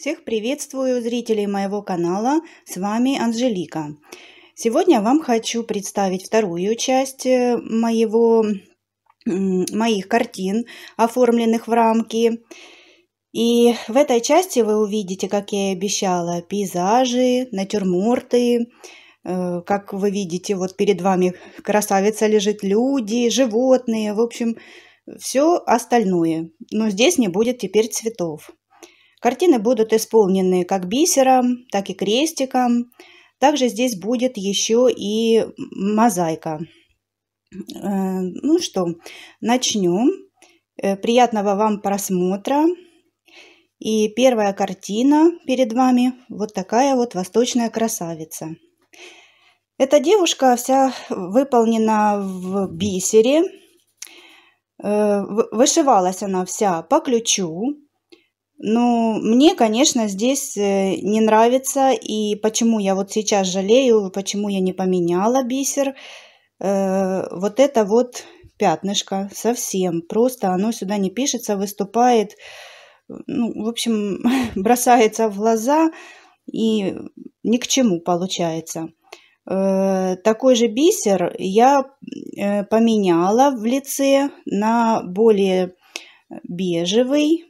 Всех приветствую, зрителей моего канала. С вами Анжелика. Сегодня вам хочу представить вторую часть э, моего, моих картин, оформленных в рамки. И в этой части вы увидите, как я и обещала, пейзажи, натюрморты, э, как вы видите, вот перед вами красавица лежит, люди, животные, в общем, все остальное. Но здесь не будет теперь цветов. Картины будут исполнены как бисером, так и крестиком. Также здесь будет еще и мозаика. Э, ну что, начнем. Э, приятного вам просмотра. И первая картина перед вами вот такая вот восточная красавица. Эта девушка вся выполнена в бисере. Э, вышивалась она вся по ключу. Ну, мне, конечно, здесь э, не нравится, и почему я вот сейчас жалею, почему я не поменяла бисер, э, вот это вот пятнышко совсем, просто оно сюда не пишется, выступает, ну, в общем, бросается в глаза и ни к чему получается. Э, такой же бисер я э, поменяла в лице на более бежевый,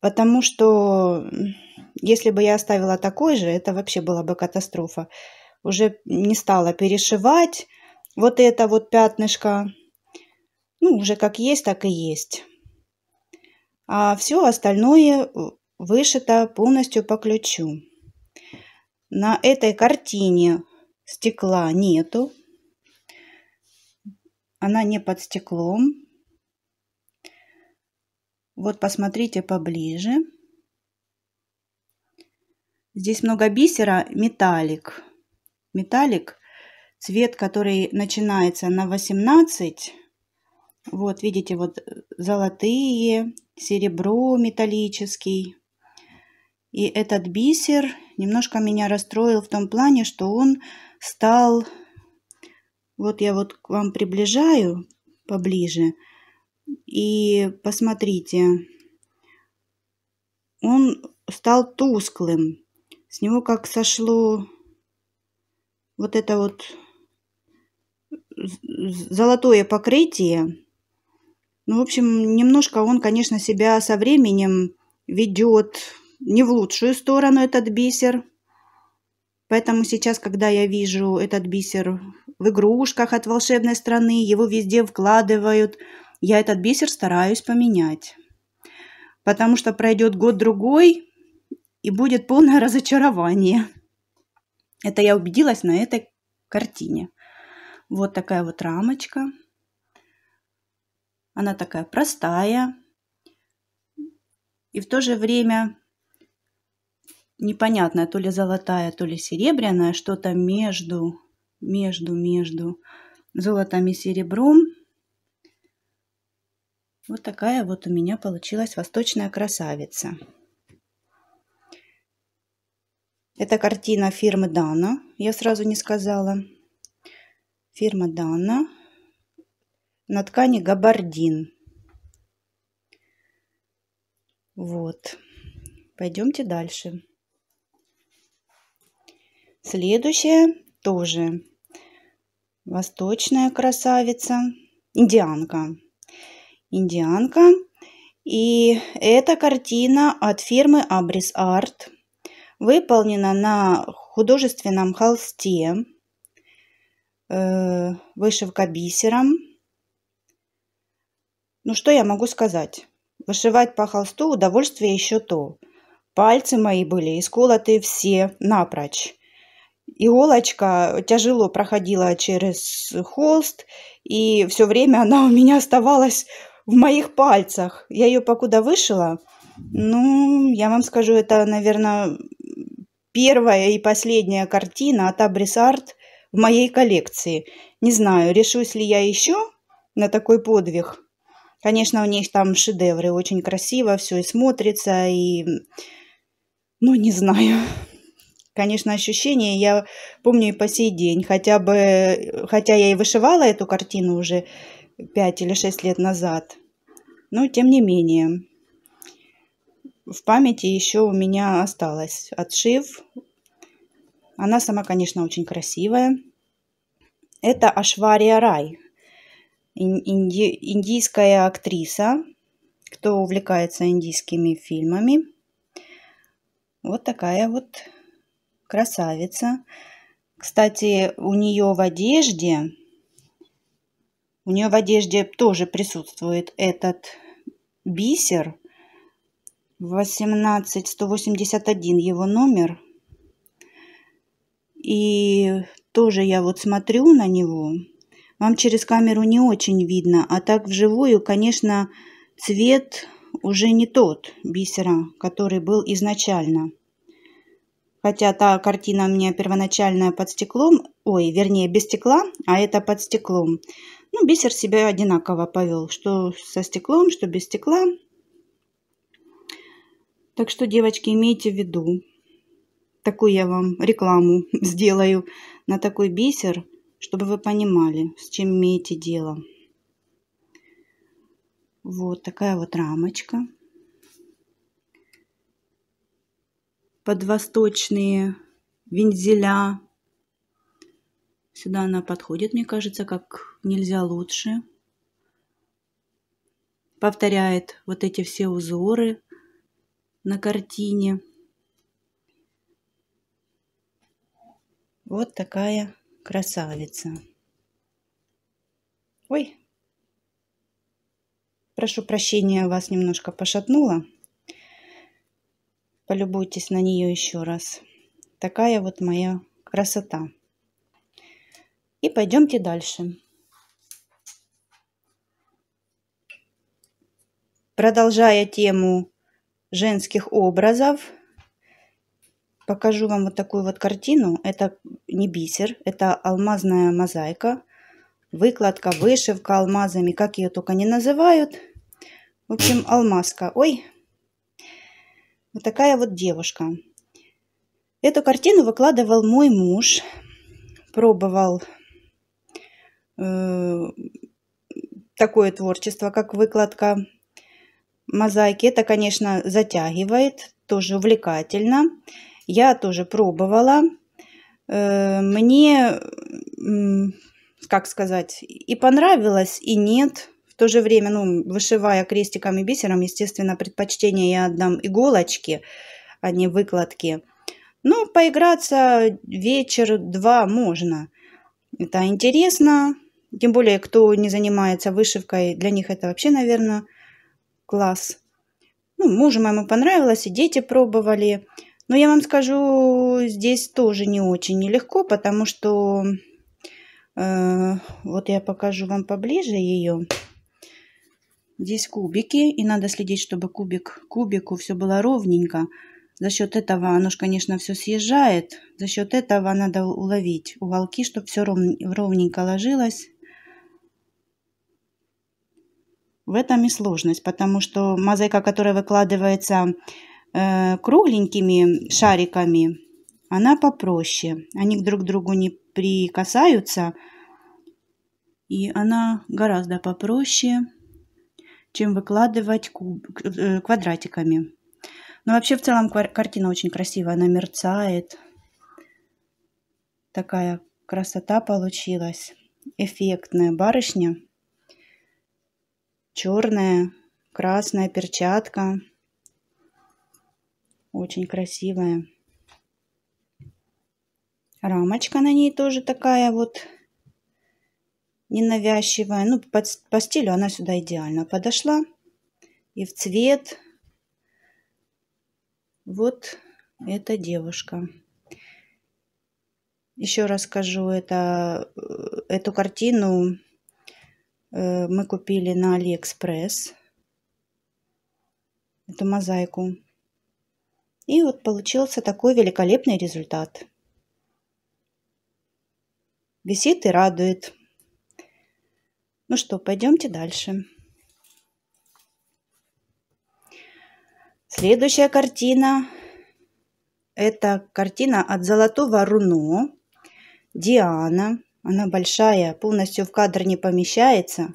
Потому что если бы я оставила такой же, это вообще была бы катастрофа. Уже не стала перешивать вот это вот пятнышко. Ну, уже как есть, так и есть. А все остальное вышито полностью по ключу. На этой картине стекла нету. Она не под стеклом. Вот посмотрите поближе. Здесь много бисера, металлик. Металлик, цвет, который начинается на 18. Вот, видите, вот золотые, серебро металлический. И этот бисер немножко меня расстроил в том плане, что он стал... Вот я вот к вам приближаю поближе – и посмотрите, он стал тусклым. С него как сошло вот это вот золотое покрытие. Ну, в общем, немножко он, конечно, себя со временем ведет не в лучшую сторону этот бисер. Поэтому сейчас, когда я вижу этот бисер в игрушках от волшебной страны, его везде вкладывают – я этот бисер стараюсь поменять. Потому что пройдет год-другой, и будет полное разочарование. Это я убедилась на этой картине. Вот такая вот рамочка. Она такая простая. И в то же время непонятная, то ли золотая, то ли серебряная, что-то между, между, между золотом и серебром. Вот такая вот у меня получилась восточная красавица. Это картина фирмы Дана. Я сразу не сказала. Фирма Дана. На ткани габардин. Вот. Пойдемте дальше. Следующая тоже восточная красавица. Индианка индианка. И эта картина от фирмы Абрис Арт выполнена на художественном холсте, э, вышивка бисером. Ну что я могу сказать? Вышивать по холсту удовольствие еще то. Пальцы мои были исколоты все напрочь. Иголочка тяжело проходила через холст, и все время она у меня оставалась в моих пальцах. Я ее покуда вышила. Ну, я вам скажу, это, наверное, первая и последняя картина от Абрисарт в моей коллекции. Не знаю, решусь ли я еще на такой подвиг. Конечно, у них там шедевры, очень красиво все и смотрится, и... Ну, не знаю. Конечно, ощущение я помню и по сей день. Хотя бы, хотя я и вышивала эту картину уже 5 или 6 лет назад. Но тем не менее, в памяти еще у меня осталась отшив. Она сама, конечно, очень красивая. Это Ашвария Рай, инди, индийская актриса, кто увлекается индийскими фильмами. Вот такая вот красавица. Кстати, у нее в одежде у нее в одежде тоже присутствует этот бисер. 18181 его номер. И тоже я вот смотрю на него. Вам через камеру не очень видно, а так вживую, конечно, цвет уже не тот бисера, который был изначально. Хотя та картина у меня первоначальная под стеклом, ой, вернее, без стекла, а это под стеклом. Ну, бисер себя одинаково повел, что со стеклом, что без стекла. Так что, девочки, имейте в виду. Такую я вам рекламу сделаю на такой бисер, чтобы вы понимали, с чем имеете дело. Вот такая вот рамочка. подвосточные, вензеля. Сюда она подходит, мне кажется, как нельзя лучше. Повторяет вот эти все узоры на картине. Вот такая красавица. Ой, прошу прощения, вас немножко пошатнуло. Полюбуйтесь на нее еще раз. Такая вот моя красота. И пойдемте дальше. Продолжая тему женских образов, покажу вам вот такую вот картину. Это не бисер, это алмазная мозаика. Выкладка, вышивка алмазами, как ее только не называют. В общем, алмазка. Ой, вот такая вот девушка. Эту картину выкладывал мой муж. Пробовал э, такое творчество, как выкладка мозаики. Это, конечно, затягивает, тоже увлекательно. Я тоже пробовала. Э, мне, как сказать, и понравилось, и нет – то же время, ну, вышивая крестиком и бисером, естественно, предпочтение я отдам иголочки, а не выкладки. Но поиграться вечер-два можно. Это интересно. Тем более, кто не занимается вышивкой, для них это вообще, наверное, класс. Ну, мужу моему понравилось, и дети пробовали. Но я вам скажу, здесь тоже не очень нелегко, потому что... Э, вот я покажу вам поближе ее. Здесь кубики, и надо следить, чтобы кубик к кубику все было ровненько. За счет этого оно же, конечно, все съезжает. За счет этого надо уловить уголки, чтобы все ровненько ложилось. В этом и сложность, потому что мозаика, которая выкладывается э, кругленькими шариками, она попроще. Они друг к другу не прикасаются, и она гораздо попроще чем выкладывать куб, э, квадратиками. Но вообще в целом картина очень красивая, она мерцает. Такая красота получилась. Эффектная барышня. Черная, красная перчатка. Очень красивая. Рамочка на ней тоже такая вот ненавязчивая. Ну, по, по стилю она сюда идеально подошла. И в цвет. Вот эта девушка. Еще раз скажу, это, э, эту картину э, мы купили на Алиэкспресс. Эту мозаику. И вот получился такой великолепный результат. Висит и радует. Ну что, пойдемте дальше. Следующая картина – это картина от Золотого Руно. Диана. Она большая, полностью в кадр не помещается.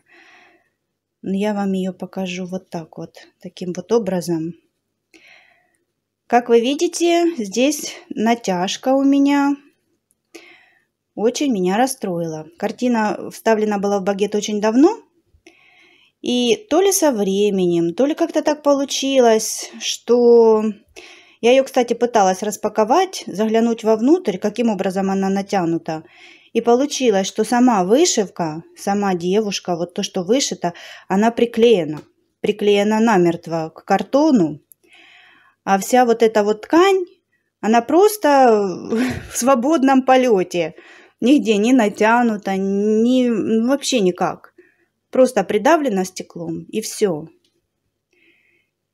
Но я вам ее покажу вот так вот, таким вот образом. Как вы видите, здесь натяжка у меня – очень меня расстроило. Картина вставлена была в багет очень давно, и то ли со временем, то ли как-то так получилось, что я ее, кстати, пыталась распаковать, заглянуть вовнутрь, каким образом она натянута. И получилось, что сама вышивка, сама девушка, вот то, что вышито, она приклеена. Приклеена намертво к картону. А вся вот эта вот ткань, она просто в свободном полете. Нигде не натянуто, ни, ну, вообще никак. Просто придавлено стеклом и все.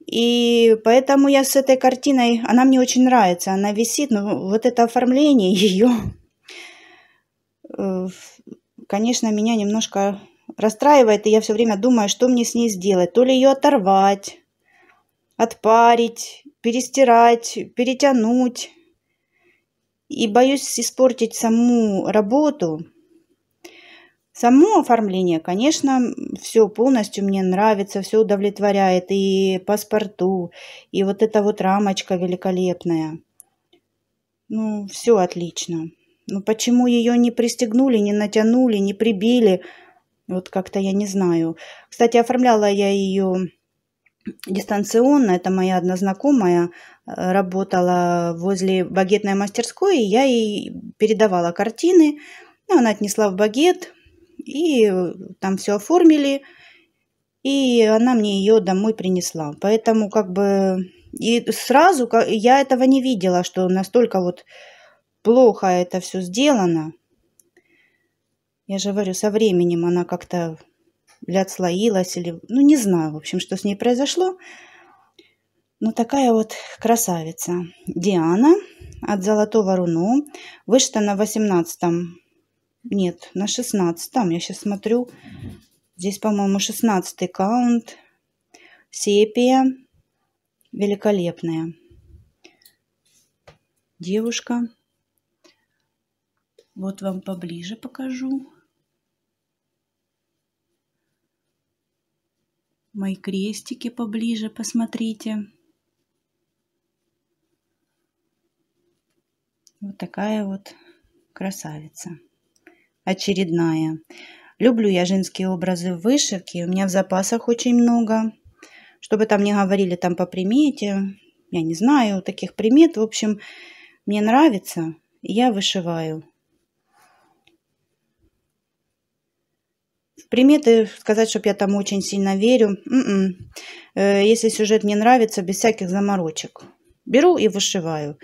И поэтому я с этой картиной, она мне очень нравится, она висит, но вот это оформление ее, э, конечно, меня немножко расстраивает, и я все время думаю, что мне с ней сделать. То ли ее оторвать, отпарить, перестирать, перетянуть и боюсь испортить саму работу. Само оформление, конечно, все полностью мне нравится, все удовлетворяет, и паспорту, и вот эта вот рамочка великолепная. Ну, все отлично. Но ну, почему ее не пристегнули, не натянули, не прибили, вот как-то я не знаю. Кстати, оформляла я ее дистанционно. Это моя одна знакомая э, работала возле багетной мастерской, и я ей передавала картины. Ну, она отнесла в багет, и э, там все оформили, и она мне ее домой принесла. Поэтому как бы... И сразу я этого не видела, что настолько вот плохо это все сделано. Я же говорю, со временем она как-то или отслоилась, или, ну, не знаю, в общем, что с ней произошло. Но такая вот красавица. Диана от Золотого Руно. Вышла на 18 нет, на 16 я сейчас смотрю. Здесь, по-моему, 16 каунт. Сепия. Великолепная. Девушка. Вот вам поближе покажу. Мои крестики поближе посмотрите. Вот такая вот красавица. Очередная. Люблю я женские образы в вышивке. У меня в запасах очень много. Чтобы там не говорили там по примете. Я не знаю таких примет. В общем, мне нравится. Я вышиваю. Приметы сказать, чтобы я там очень сильно верю. М м-м. -м. Э, если сюжет мне нравится, без всяких заморочек. Беру и вышиваю.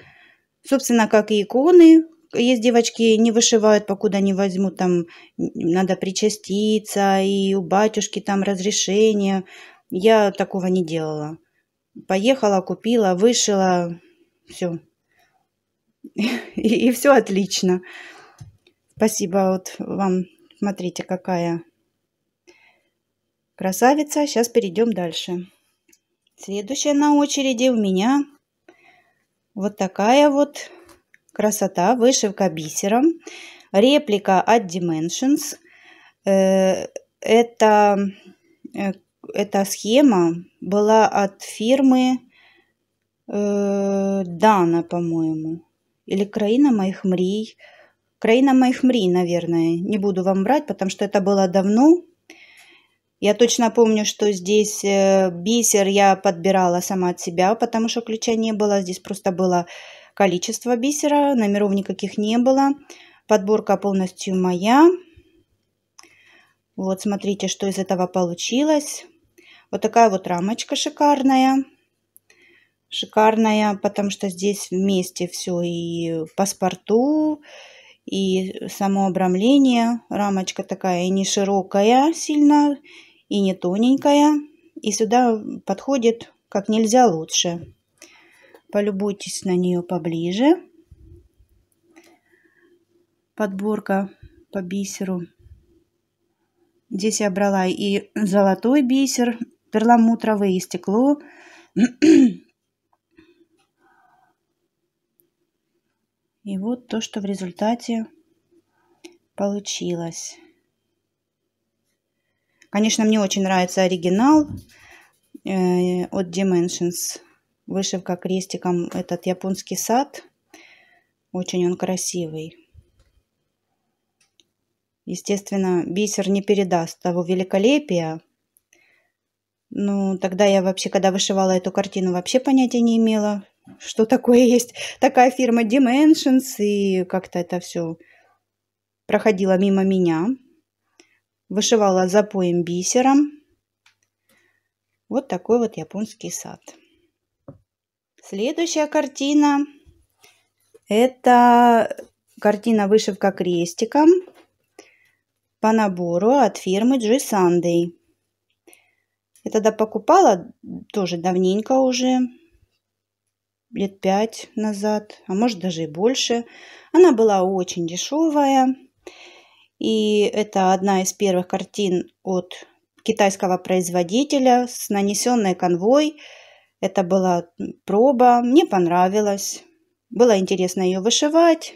Собственно, как и иконы, есть девочки, не вышивают, покуда не возьмут, там надо причаститься, и у батюшки там разрешение. Я такого не делала. Поехала, купила, вышила, все. И, и все отлично. Спасибо вот вам. Смотрите, какая Красавица, сейчас перейдем дальше. Следующая на очереди у меня вот такая вот красота, вышивка бисером. Реплика от Dimensions. Э, это, э, эта схема была от фирмы э, Дана, по-моему. Или «Краина моих мрий». «Краина моих мрий», наверное. Не буду вам брать, потому что это было давно. Я точно помню, что здесь э, бисер я подбирала сама от себя, потому что ключа не было. Здесь просто было количество бисера, номеров никаких не было. Подборка полностью моя. Вот смотрите, что из этого получилось. Вот такая вот рамочка шикарная. Шикарная, потому что здесь вместе все и паспорту, и само обрамление. Рамочка такая и не широкая сильно, и не тоненькая. И сюда подходит как нельзя лучше. Полюбуйтесь на нее поближе. Подборка по бисеру. Здесь я брала и золотой бисер, перламутровый, и стекло. И вот то, что в результате получилось. Конечно, мне очень нравится оригинал э, от Dimensions. Вышивка крестиком этот японский сад. Очень он красивый. Естественно, бисер не передаст того великолепия. Ну, тогда я вообще, когда вышивала эту картину, вообще понятия не имела, что такое есть такая фирма Dimensions, и как-то это все проходило мимо меня. Вышивала запоем бисером. Вот такой вот японский сад. Следующая картина – это картина вышивка крестиком по набору от фирмы G Sunday. Я тогда покупала тоже давненько уже лет пять назад, а может даже и больше. Она была очень дешевая. И это одна из первых картин от китайского производителя с нанесенной конвой. Это была проба. Мне понравилось. Было интересно ее вышивать.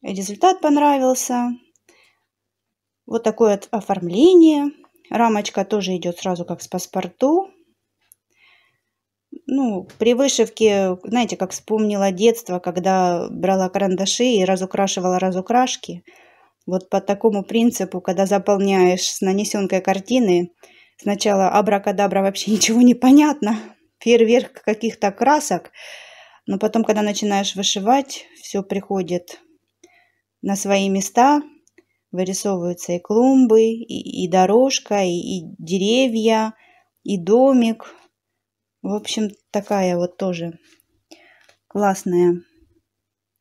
Результат понравился. Вот такое оформление. Рамочка тоже идет сразу как с паспорту. Ну, при вышивке, знаете, как вспомнила детство, когда брала карандаши и разукрашивала разукрашки. Вот по такому принципу, когда заполняешь с нанесенкой картины, сначала абракадабра вообще ничего не понятно, фейерверк каких-то красок, но потом, когда начинаешь вышивать, все приходит на свои места, вырисовываются и клумбы, и, и дорожка, и, и деревья, и домик – в общем, такая вот тоже классная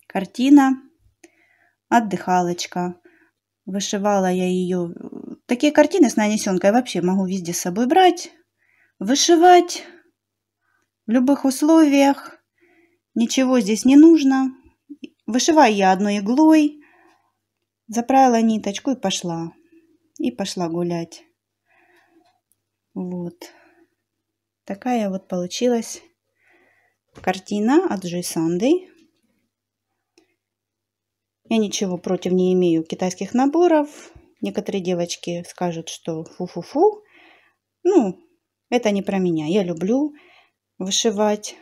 картина. Отдыхалочка. Вышивала я ее. Такие картины с нанесенкой вообще могу везде с собой брать. Вышивать в любых условиях. Ничего здесь не нужно. Вышиваю я одной иглой. Заправила ниточку и пошла. И пошла гулять. Вот. Такая вот получилась картина от Жисанды. Я ничего против не имею китайских наборов. Некоторые девочки скажут, что фу-фу-фу. Ну, это не про меня. Я люблю вышивать.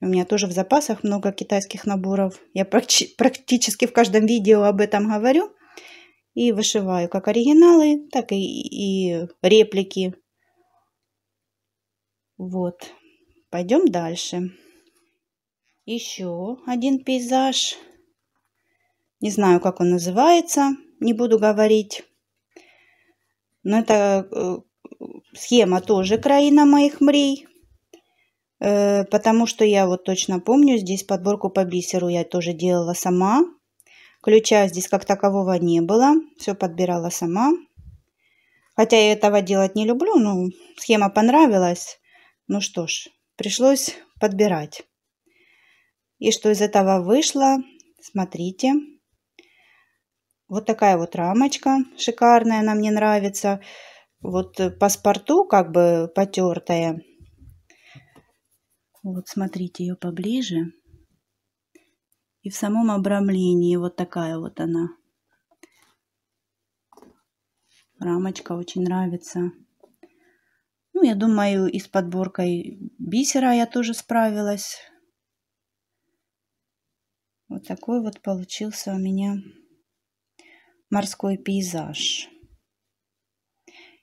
У меня тоже в запасах много китайских наборов. Я практически в каждом видео об этом говорю. И вышиваю как оригиналы, так и, и реплики вот. Пойдем дальше. Еще один пейзаж. Не знаю, как он называется, не буду говорить. Но это э, схема тоже краина моих мрей. Э, потому что я вот точно помню, здесь подборку по бисеру я тоже делала сама. Ключа здесь как такового не было. Все подбирала сама. Хотя я этого делать не люблю, но схема понравилась. Ну что ж, пришлось подбирать. И что из этого вышло, смотрите. Вот такая вот рамочка шикарная, она мне нравится. Вот э, паспорту как бы потертая. Вот смотрите ее поближе. И в самом обрамлении вот такая вот она. Рамочка очень нравится. Ну, я думаю, и с подборкой бисера я тоже справилась. Вот такой вот получился у меня морской пейзаж.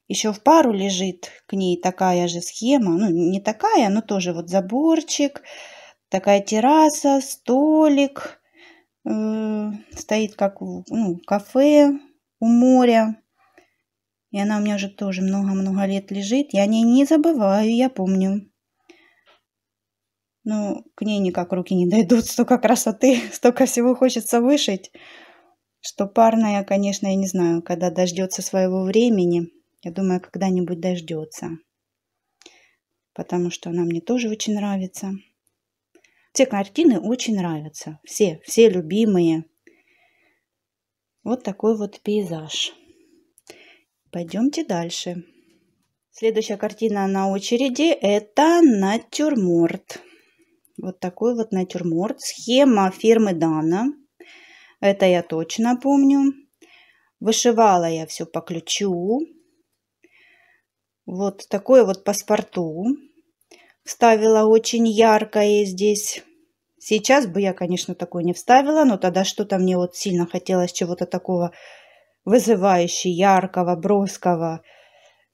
Еще в пару лежит к ней такая же схема. Ну, не такая, но тоже вот заборчик, такая терраса, столик. Э, стоит как ну, кафе у моря. И она у меня уже тоже много-много лет лежит. Я о ней не забываю, я помню. Ну, к ней никак руки не дойдут. Столько красоты, столько всего хочется вышить. Что парная, конечно, я не знаю, когда дождется своего времени. Я думаю, когда-нибудь дождется. Потому что она мне тоже очень нравится. Все картины очень нравятся. Все, все любимые. Вот такой вот пейзаж. Пойдемте дальше. Следующая картина на очереди – это натюрморт. Вот такой вот натюрморт. Схема фирмы Дана. Это я точно помню. Вышивала я все по ключу. Вот такое вот паспорту. Вставила очень яркое здесь. Сейчас бы я, конечно, такое не вставила, но тогда что-то мне вот сильно хотелось чего-то такого вызывающий, яркого, броского.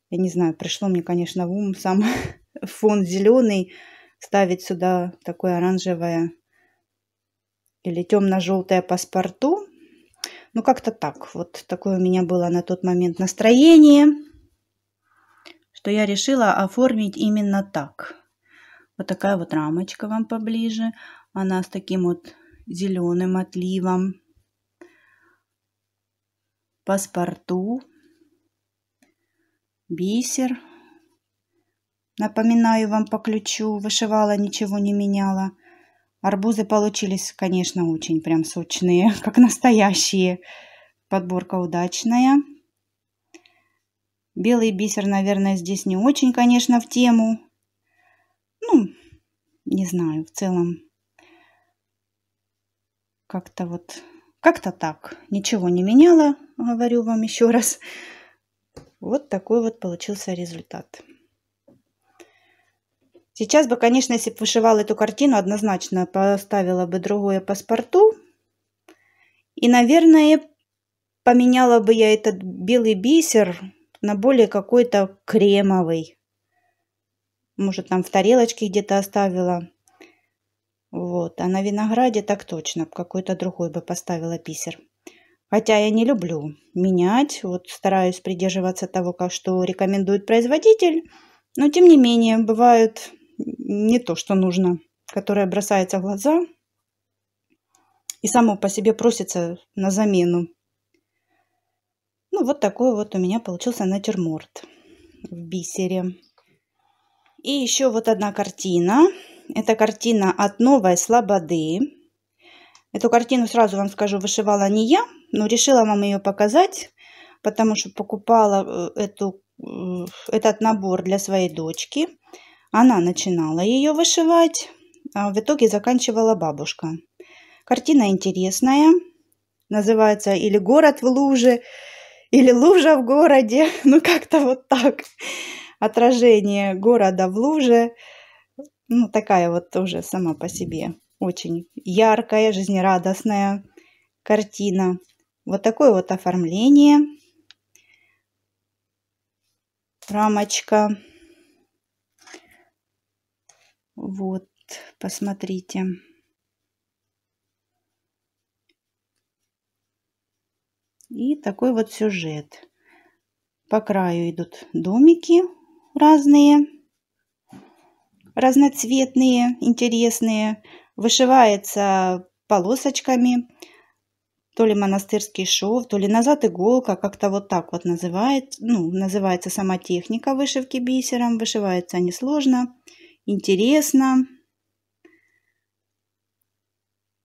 Я не знаю, пришло мне, конечно, в ум сам фон зеленый, ставить сюда такое оранжевое или темно-желтое паспорту. Ну, как-то так. Вот такое у меня было на тот момент настроение, что я решила оформить именно так. Вот такая вот рамочка вам поближе. Она с таким вот зеленым отливом паспорту, бисер. Напоминаю вам по ключу, вышивала, ничего не меняла. Арбузы получились, конечно, очень прям сочные, как настоящие. Подборка удачная. Белый бисер, наверное, здесь не очень, конечно, в тему. Ну, не знаю, в целом как-то вот как-то так. Ничего не меняла, говорю вам еще раз. Вот такой вот получился результат. Сейчас бы, конечно, если бы вышивала эту картину, однозначно поставила бы другое паспорту. И, наверное, поменяла бы я этот белый бисер на более какой-то кремовый. Может, там в тарелочке где-то оставила. Вот, а на винограде так точно, какой-то другой бы поставила бисер. Хотя я не люблю менять, вот стараюсь придерживаться того, как что рекомендует производитель, но тем не менее бывают не то, что нужно, которое бросается в глаза и само по себе просится на замену. Ну, вот такой вот у меня получился натюрморт в бисере. И еще вот одна картина. Это картина от новой слободы. Эту картину сразу вам скажу, вышивала не я, но решила вам ее показать, потому что покупала э, эту, э, этот набор для своей дочки. Она начинала ее вышивать, а в итоге заканчивала бабушка. Картина интересная. Называется «Или город в луже», или «Лужа в городе». Ну, как-то вот так. Отражение города в луже – ну, такая вот тоже сама по себе очень яркая, жизнерадостная картина. Вот такое вот оформление. Рамочка. Вот, посмотрите. И такой вот сюжет. По краю идут домики разные разноцветные, интересные. Вышивается полосочками, то ли монастырский шов, то ли назад иголка, как-то вот так вот называет, ну, называется сама техника вышивки бисером. Вышивается они сложно, интересно.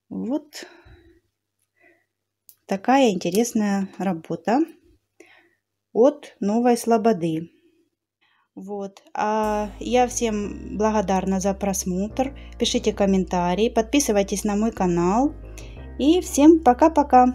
Вот такая интересная работа от Новой Слободы. Вот. А я всем благодарна за просмотр. Пишите комментарии, подписывайтесь на мой канал. И всем пока-пока.